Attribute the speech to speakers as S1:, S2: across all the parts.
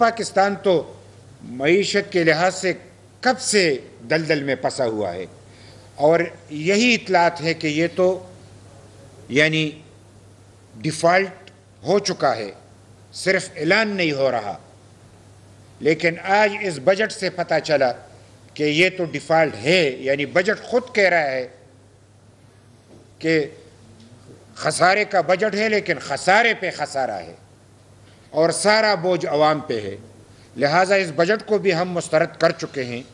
S1: पाकिस्तान तो मीशत के लिहाज से कब से दलदल में फंसा हुआ है और यही इतलात है कि ये तो यानी डिफ़ॉल्ट हो चुका है सिर्फ ऐलान नहीं हो रहा लेकिन आज इस बजट से पता चला कि ये तो डिफ़ॉल्ट है यानी बजट खुद कह रहा है कि खसारे का बजट है लेकिन खसारे पे खसारा है और सारा बोझ आवाम पे है लिहाजा इस बजट को भी हम मुस्तरद कर चुके हैं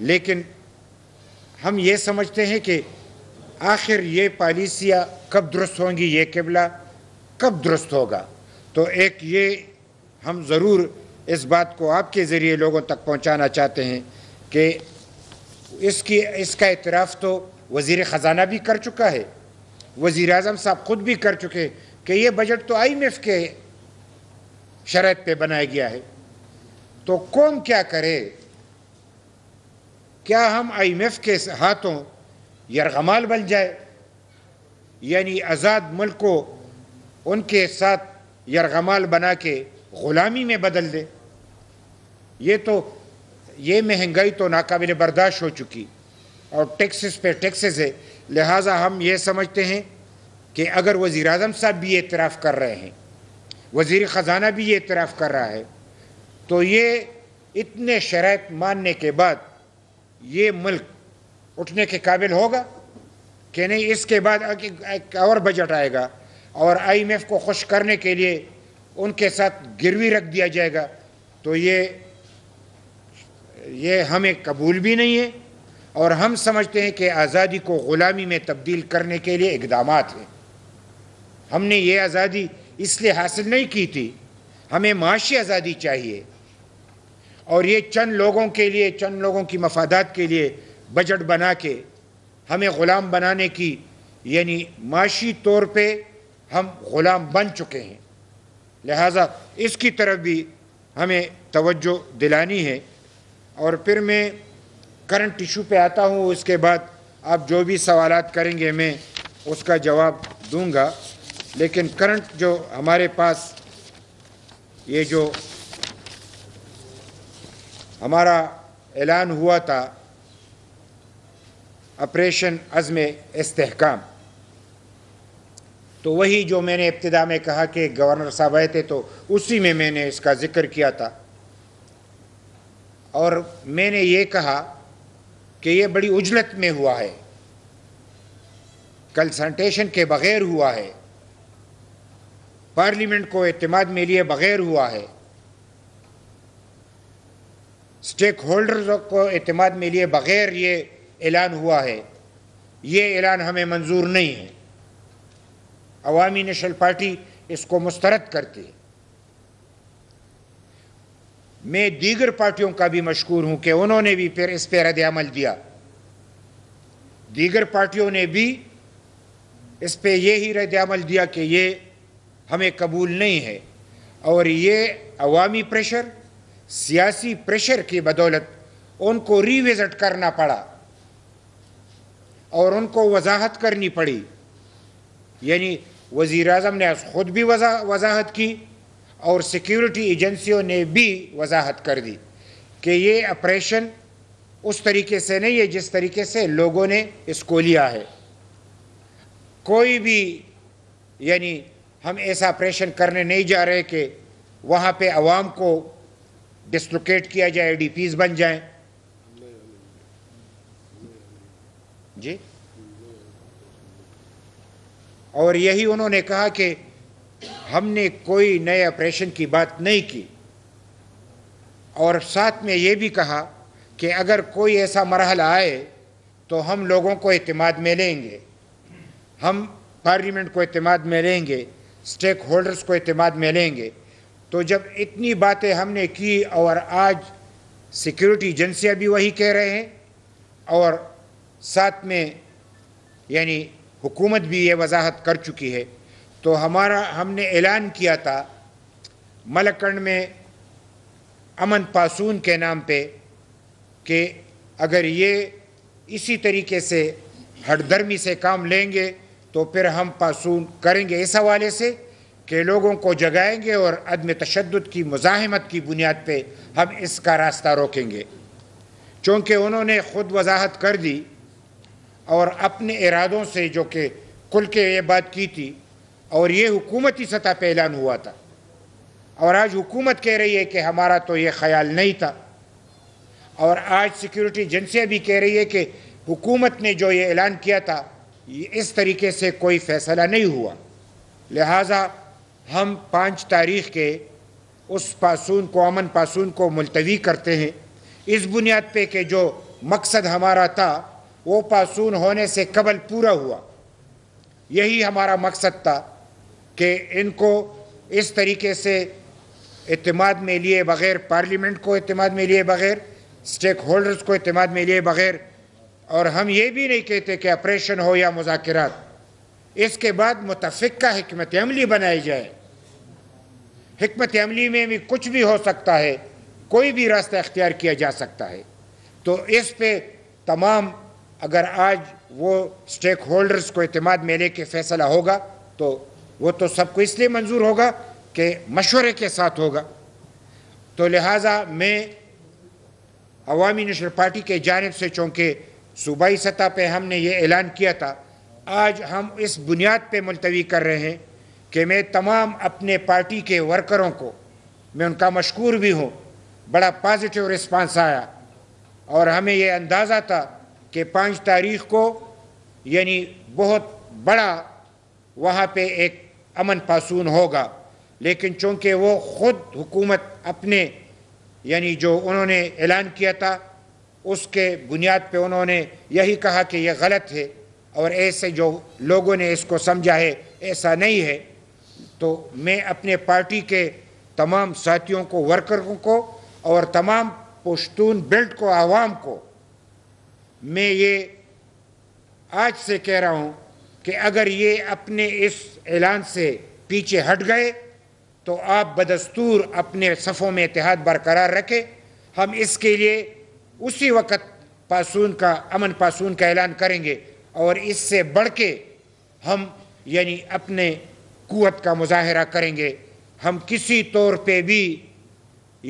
S1: लेकिन हम ये समझते हैं कि आखिर ये पॉलिसियाँ कब दुरुस्त होंगी ये किबला कब दुरुस्त होगा तो एक ये हम ज़रूर इस बात को आपके ज़रिए लोगों तक पहुँचाना चाहते हैं कि इसकी इसका इतराफ़ तो वज़ी ख़जाना भी कर चुका है वज़ी अजम साहब ख़ुद भी कर चुके हैं कि ये बजट तो आई एम एफ़ के शरत पे बनाया गया है तो कौन क्या करे क्या हम आईएमएफ के हाथों यरगमाल बन जाए यानी आज़ाद मुल्क को उनके साथ यरगमाल बना के ग़ुलामी में बदल दे ये तो ये महंगाई तो नाकबिल बर्दाश्त हो चुकी और टैक्सेस पे टैक्सेस है लिहाजा हम ये समझते हैं कि अगर वज़ी अजम साहब भी एतराफ़ कर रहे हैं वजीर ख़जाना भी ये इतराफ़ कर रहा है तो ये इतने शरात मानने के बाद ये मुल्क उठने के काबिल होगा कि नहीं इसके बाद एक और बजट आएगा और आईएमएफ को खुश करने के लिए उनके साथ गिरवी रख दिया जाएगा तो ये ये हमें कबूल भी नहीं है और हम समझते हैं कि आज़ादी को ग़ुलामी में तब्दील करने के लिए इकदाम हैं हमने ये आज़ादी इसलिए हासिल नहीं की थी हमें माशी आज़ादी चाहिए और ये चंद लोगों के लिए चंद लोगों की मफादात के लिए बजट बना के हमें ग़ुलाम बनाने की यानी माशी तौर पे हम ग़ुलाम बन चुके हैं लिहाजा इसकी तरफ भी हमें तवज्जो दिलानी है और फिर मैं करंट इशू पे आता हूँ उसके बाद आप जो भी सवाल करेंगे मैं उसका जवाब दूँगा लेकिन करंट जो हमारे पास ये जो हमारा ऐलान हुआ था ऑपरेशन अज़म इसकाम तो वही जो मैंने इब्तदा में कहा कि गवर्नर साहब आए थे तो उसी में मैंने इसका ज़िक्र किया था और मैंने ये कहा कि ये बड़ी उजलत में हुआ है कंसल्टेशन के बग़ैर हुआ है पार्लियामेंट को अतमाद में लिए बगैर हुआ है स्टेक होल्डर्स को अतमाद में लिए बगैर ये ऐलान हुआ है ये ऐलान हमें मंजूर नहीं है अवामी नेशनल पार्टी इसको मुस्तरद करती है मैं दीगर पार्टियों का भी मशहूर हूं कि उन्होंने भी फिर इस पर रद्द अमल दिया दीगर पार्टियों ने भी इस पर यही रद्द अमल दिया कि ये हमें कबूल नहीं है और ये अवामी प्रेशर सियासी प्रेशर की बदौलत उनको रिविज़िट करना पड़ा और उनको वजाहत करनी पड़ी यानी वज़ी अजम ने ख़ुद भी वजा वजाहत की और सिक्योरिटी एजेंसियों ने भी वजाहत कर दी कि ये ऑपरेशन उस तरीके से नहीं है जिस तरीके से लोगों ने इसको लिया है कोई भी यानी हम ऐसा ऑपरेशन करने नहीं जा रहे कि वहाँ पे आवाम को डिस्लोकेट किया जाए डी पीज बन जाए जी और यही उन्होंने कहा कि हमने कोई नए ऑपरेशन की बात नहीं की और साथ में ये भी कहा कि अगर कोई ऐसा मरहला आए तो हम लोगों को अतमाद में लेंगे हम पार्लियामेंट को अतमाद में लेंगे स्टेक होल्डर्स को अतमाद में लेंगे तो जब इतनी बातें हमने की और आज सिक्योरिटी एजेंसियाँ भी वही कह रहे हैं और साथ में यानी हुकूमत भी ये वजाहत कर चुकी है तो हमारा हमने ऐलान किया था मलकंड में अमन पासून के नाम पे कि अगर ये इसी तरीके से हटदर्मी से काम लेंगे तो फिर हम पासून करेंगे इस हवाले से कि लोगों को जगाएंगे और अदम तशद की मज़ाहमत की बुनियाद पर हम इसका रास्ता रोकेंगे चूँकि उन्होंने ख़ुद वजाहत कर दी और अपने इरादों से जो कि खुल के ये बात की थी और ये हुकूमती सतह पर ऐलान हुआ था और आज हुकूमत कह रही है कि हमारा तो ये ख्याल नहीं था और आज सिक्योरिटी एजेंसियाँ भी कह रही है कि हुकूमत ने जो ये ऐलान किया था इस तरीके से कोई फैसला नहीं हुआ लिहाजा हम पाँच तारीख के उस पासून को अमन पासून को मुलतवी करते हैं इस बुनियाद पे कि जो मकसद हमारा था वो पासून होने से कबल पूरा हुआ यही हमारा मकसद था कि इनको इस तरीके से अतमाद में लिए बग़ैर पार्लियामेंट को अतमाद में लिए बग़ैर स्टेक होल्डर्स को अतमाद में लिए बग़ैर और हम ये भी नहीं कहते कि ऑपरेशन हो या मुजात इसके बाद मुतफ़ का हमत अमली बनाई जाए हमत अमली में भी कुछ भी हो सकता है कोई भी रास्ता अख्तियार किया जा सकता है तो इस पर तमाम अगर आज वो स्टेक होल्डर्स को अतमाद में लेके फैसला होगा तो वो तो सबको इसलिए मंजूर होगा कि मशवरे के साथ होगा तो लिहाजा मैं अवामी नेशनल पार्टी के जानब से चूँकि सूबाई सतह पे हमने ये ऐलान किया था आज हम इस बुनियाद पे मुलतवी कर रहे हैं कि मैं तमाम अपने पार्टी के वर्करों को मैं उनका मशहूर भी हूँ बड़ा पॉजिटिव रिस्पांस आया और हमें यह अंदाज़ा था कि पाँच तारीख को यानी बहुत बड़ा वहाँ पे एक अमन पासून होगा लेकिन चूँकि वो ख़ुद हुकूमत अपने यानी जो उन्होंने ऐलान किया था उसके बुनियाद पे उन्होंने यही कहा कि यह गलत है और ऐसे जो लोगों ने इसको समझा है ऐसा नहीं है तो मैं अपने पार्टी के तमाम साथियों को वर्करों को और तमाम पश्तून बेल्ट को आवाम को मैं ये आज से कह रहा हूँ कि अगर ये अपने इस ऐलान से पीछे हट गए तो आप बदस्तूर अपने सफ़ों में इतिहाद बरकरार रखें हम इसके लिए उसी वक्त पासून का अमन पासून का ऐलान करेंगे और इससे बढ़ के हम यानी अपने कुत का मुजाहरा करेंगे हम किसी तौर पे भी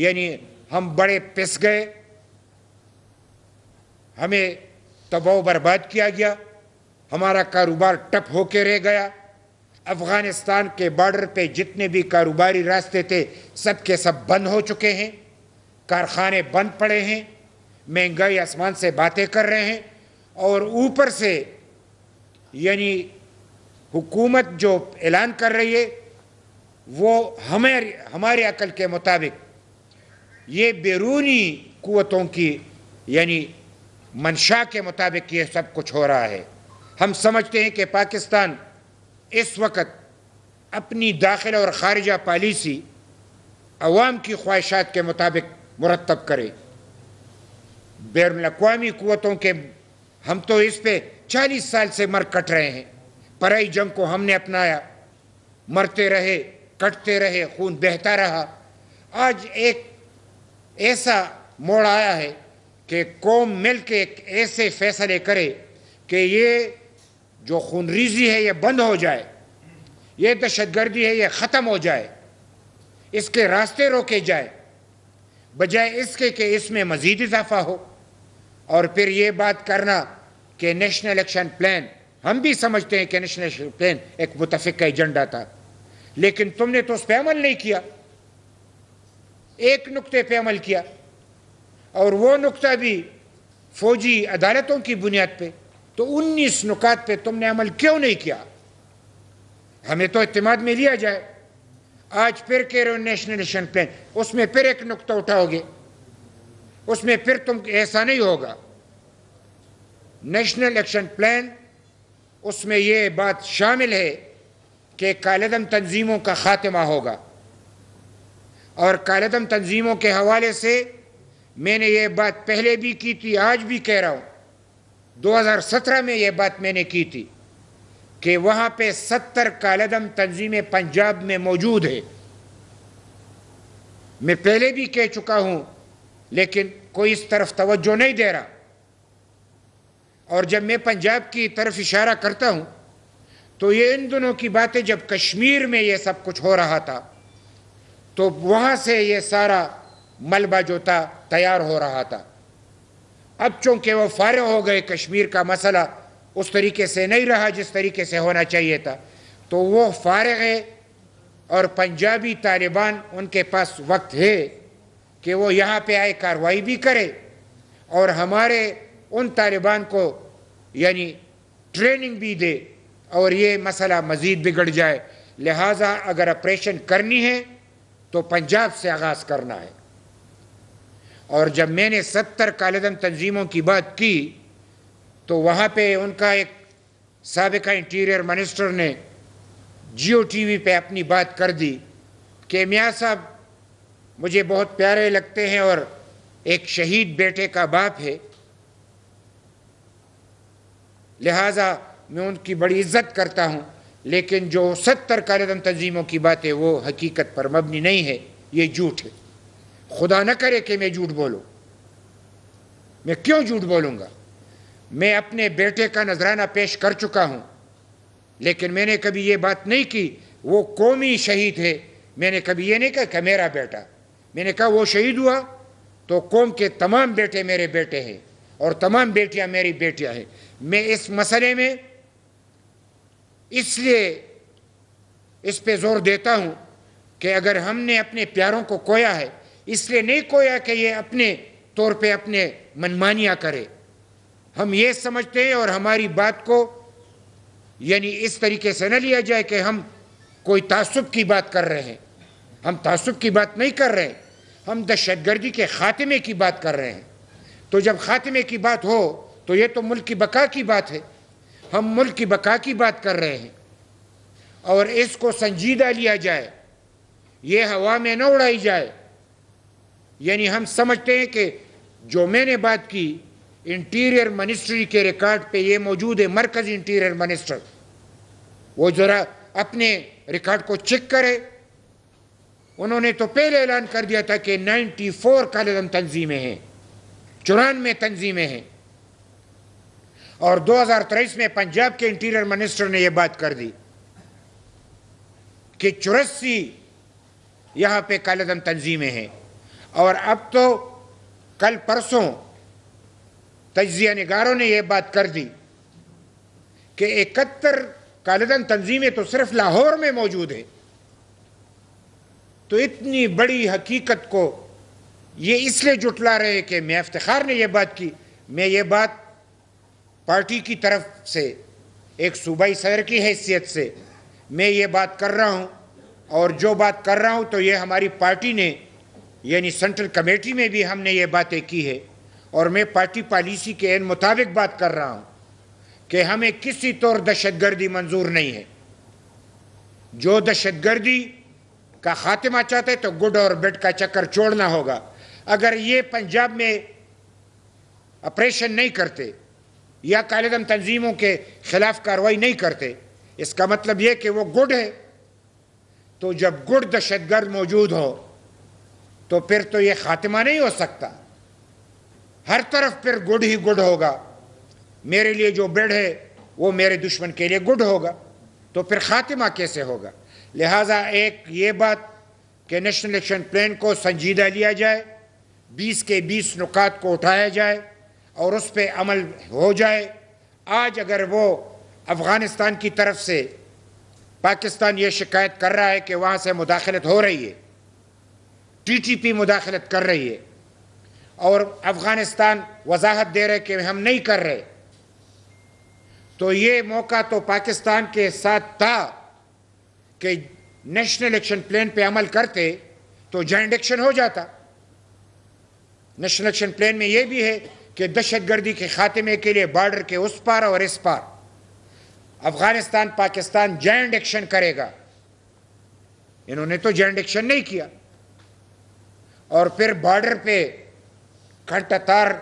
S1: यानी हम बड़े पिस गए हमें तबाव बर्बाद किया गया हमारा कारोबार टप होके रह गया अफ़गानिस्तान के बॉर्डर पे जितने भी कारोबारी रास्ते थे सब के सब बंद हो चुके हैं कारखाने बंद पड़े हैं महंगाई आसमान से बातें कर रहे हैं और ऊपर से यानी हुकूमत जो ऐलान कर रही है वो हमें हमारे अकल के मुताबिक ये बैरूनी क़वतों की यानी मंशा के मुताबिक ये सब कुछ हो रहा है हम समझते हैं कि पाकिस्तान इस वक्त अपनी दाखिल और खारजा पॉलिसी अवाम की ख्वाहिशात के मुताबिक मुरतब करे बैरून अवी क़वतों के हम तो इस पर चालीस साल से मर कट रहे हैं पराई जंग को हमने अपनाया मरते रहे कटते रहे खून बहता रहा आज एक ऐसा मोड़ आया है कि कौम मिल के एक ऐसे फैसले करे कि ये जो खून रीजी है ये बंद हो जाए ये दहशत गर्दी है ये ख़त्म हो जाए इसके रास्ते रोके जाए बजाय इसके कि इसमें मज़ीद इजाफा हो और फिर ये बात करना कि नेशनल एक्शन प्लान हम भी समझते हैं कि नेशनल एक्शन प्लान एक मुतफिक एजेंडा था लेकिन तुमने तो उस पर अमल नहीं किया एक नुकते पे अमल किया और वो नुकता भी फौजी अदालतों की बुनियाद पे तो 19 नुकात पे तुमने अमल क्यों नहीं किया हमें तो अतमाद में लिया जाए आज फिर कह रहे हो नेशनल एक्शन प्लान उसमें फिर एक नुकता उठाओगे उसमें फिर तुम ऐसा नहीं होगा नेशनल एक्शन प्लान उसमें यह बात शामिल है कि कालेदम तंजीमों का खात्मा होगा और कालेदम तंजीमों के हवाले से मैंने ये बात पहले भी की थी आज भी कह रहा हूँ 2017 में यह बात मैंने की थी कि वहाँ पे 70 कालदम तंजीमें पंजाब में मौजूद है मैं पहले भी कह चुका हूँ लेकिन कोई इस तरफ तवज्जो नहीं दे रहा और जब मैं पंजाब की तरफ इशारा करता हूँ तो ये इन दोनों की बातें जब कश्मीर में ये सब कुछ हो रहा था तो वहाँ से ये सारा मलबा जो था तैयार हो रहा था अब चूंकि वो फारे हो गए कश्मीर का मसला उस तरीके से नहीं रहा जिस तरीके से होना चाहिए था तो वो फारे गए और पंजाबी तालिबान उनके पास वक्त है कि वो यहाँ पे आए कार्रवाई भी करे और हमारे उन तालिबान को यानी ट्रेनिंग भी दे और ये मसला मज़ीद बिगड़ जाए लिहाजा अगर ऑपरेशन करनी है तो पंजाब से आगाज़ करना है और जब मैंने सत्तर कालेदम तंजीमों की बात की तो वहाँ पे उनका एक सबका इंटीरियर मिनिस्टर ने जियो टीवी पे अपनी बात कर दी कि मियाँ साहब मुझे बहुत प्यारे लगते हैं और एक शहीद बेटे का बाप है लिहाजा मैं उनकी बड़ी इज्जत करता हूँ लेकिन जो सत्तर कार्यदम तंजीमों की बात है वो हकीकत पर मबनी नहीं है ये झूठ है खुदा न करे कि मैं झूठ बोलूँ मैं क्यों झूठ बोलूँगा मैं अपने बेटे का नजराना पेश कर चुका हूँ लेकिन मैंने कभी ये बात नहीं की वो कौमी शहीद है मैंने कभी ये नहीं कहा कि मेरा बेटा मैंने कहा वो शहीद हुआ तो कौम के तमाम बेटे मेरे बेटे हैं और तमाम बेटियां मेरी बेटियां हैं मैं इस मसले में इसलिए इस पे जोर देता हूँ कि अगर हमने अपने प्यारों को कोया है इसलिए नहीं कोया कि ये अपने तौर पे अपने मनमानियां करे हम ये समझते हैं और हमारी बात को यानी इस तरीके से न लिया जाए कि हम कोई तासुब की बात कर रहे हैं हम तासुब की बात नहीं कर रहे हैं हम गर्दी के ख़ात्मे की बात कर रहे हैं तो जब ख़ात्मे की बात हो तो ये तो मुल्क की बका की बात है हम मुल्क की बका की बात कर रहे हैं और इसको संजीदा लिया जाए ये हवा में न उड़ाई जाए यानी हम समझते हैं कि जो मैंने बात की इंटीरियर मिनिस्ट्री के रिकॉर्ड पे ये मौजूद है मरकज़ इंटीरियर मिनिस्टर वो ज़रा अपने रिकॉर्ड को चेक करे उन्होंने तो पहले ऐलान कर दिया था कि 94 कालेदम तंजीमें हैं चौरानवे तंजीमें हैं और 2023 में पंजाब के इंटीरियर मिनिस्टर ने यह बात कर दी कि चौरासी यहां पे कालेदम तंजीमें हैं और अब तो कल परसों तजिया नगारों ने यह बात कर दी कि इकहत्तर कालेदम तंजीमें तो सिर्फ लाहौर में मौजूद हैं तो इतनी बड़ी हकीकत को ये इसलिए जुटला रहे कि मैं इफ्तार ने यह बात की मैं ये बात पार्टी की तरफ से एक सूबाई सदर की हैसियत से मैं ये बात कर रहा हूँ और जो बात कर रहा हूँ तो ये हमारी पार्टी ने यानी सेंट्रल कमेटी में भी हमने ये बातें की है और मैं पार्टी पॉलिसी के एन मुताबिक बात कर रहा हूँ कि हमें किसी तौर दहशत मंजूर नहीं है जो दहशत गर्दी का खात्मा चाहते तो गुड और बेड का चक्कर छोड़ना होगा अगर ये पंजाब में ऑपरेशन नहीं करते या कालेदम तंजीमों के खिलाफ कार्रवाई नहीं करते इसका मतलब ये कि वो गुड है तो जब गुड दहशतगर्द मौजूद हो तो फिर तो ये खात्मा नहीं हो सकता हर तरफ फिर गुड ही गुड होगा मेरे लिए जो बेड है वो मेरे दुश्मन के लिए गुड होगा तो फिर खात्मा कैसे होगा लिहाजा एक ये बात कि नेशनल एक्शन प्लान को संजीदा लिया जाए बीस के बीस नुकात को उठाया जाए और उस पर अमल हो जाए आज अगर वो अफ़गानिस्तान की तरफ से पाकिस्तान ये शिकायत कर रहा है कि वहाँ से मुदाखलत हो रही है टीटीपी मुदाखलत कर रही है और अफ़गानिस्तान वजाहत दे रहे कि हम नहीं कर रहे तो ये मौका तो पाकिस्तान के साथ था कि नेशनल एक्शन प्लान पे अमल करते तो जॉइंट एक्शन हो जाता नेशनल एक्शन प्लान में यह भी है कि दहशतगर्दी के खात्मे के लिए बॉर्डर के उस पार और इस पार अफगानिस्तान पाकिस्तान जॉइंट एक्शन करेगा इन्होंने तो जॉइंट एक्शन नहीं किया और फिर बॉर्डर पे घंटा तार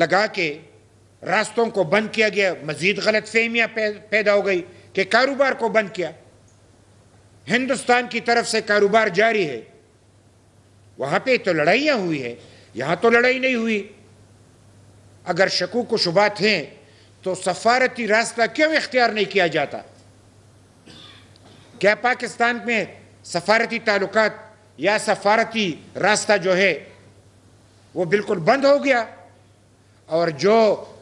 S1: लगा के रास्तों को बंद किया गया मजीद गलत फहमियाँ पैदा हो गई कि कारोबार को बंद किया हिंदुस्तान की तरफ से कारोबार जारी है वहां पे तो लड़ाइयां हुई है यहां तो लड़ाई नहीं हुई अगर शकूक व शुबात हैं तो सफारती रास्ता क्यों इख्तियार नहीं किया जाता क्या पाकिस्तान में सफारती ताल्लुकात या सफारती रास्ता जो है वो बिल्कुल बंद हो गया और जो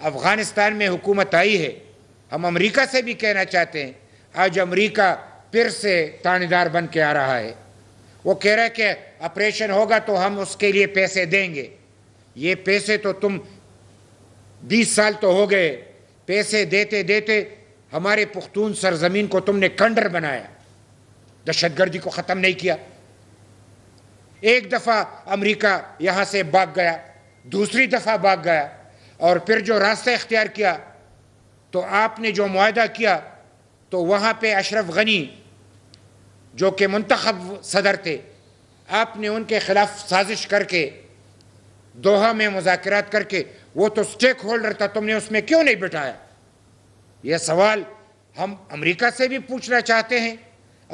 S1: अफ़गानिस्तान में हुकूमत आई है हम अमेरिका से भी कहना चाहते हैं आज अमेरिका फिर से तानेदार बन के आ रहा है वो कह रहा है कि ऑपरेशन होगा तो हम उसके लिए पैसे देंगे ये पैसे तो तुम बीस साल तो हो गए पैसे देते देते हमारे पुख्तून सरजमीन को तुमने कंडर बनाया दहशतगर्दी को ख़त्म नहीं किया एक दफ़ा अमेरिका यहाँ से भाग गया दूसरी दफ़ा भाग गया और फिर जो रास्ता इख्तियार किया तो आपने जो माहा किया तो वहाँ पर अशरफ गनी जो कि मंतखब सदर थे आपने उनके ख़िलाफ़ साजिश करके दोहा में मुजात करके वो तो स्टेक होल्डर था तुमने उसमें क्यों नहीं बिठाया यह सवाल हम अमरीका से भी पूछना चाहते हैं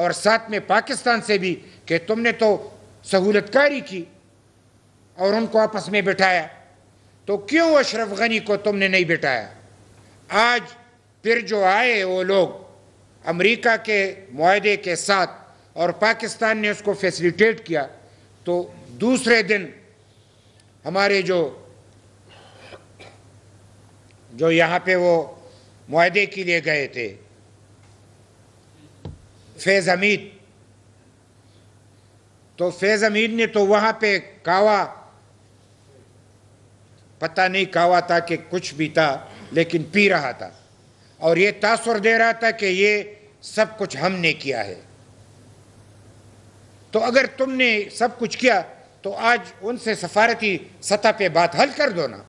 S1: और साथ में पाकिस्तान से भी कि तुमने तो सहूलतकारी की और उनको आपस में बिठाया तो क्यों अशरफ गनी को तुमने नहीं बिठाया आज फिर जो आए वो लोग अमेरिका के माहदे के साथ और पाकिस्तान ने उसको फैसिलिटेट किया तो दूसरे दिन हमारे जो जो यहाँ पे वो माहदे के लिए गए थे फैज़ हमीद तो फैज़ हमीद ने तो वहाँ पे कावा पता नहीं कहा था कि कुछ भी था लेकिन पी रहा था और ये तासुर दे रहा था कि ये सब कुछ हमने किया है तो अगर तुमने सब कुछ किया तो आज उनसे सफारती सतह पे बात हल कर दो ना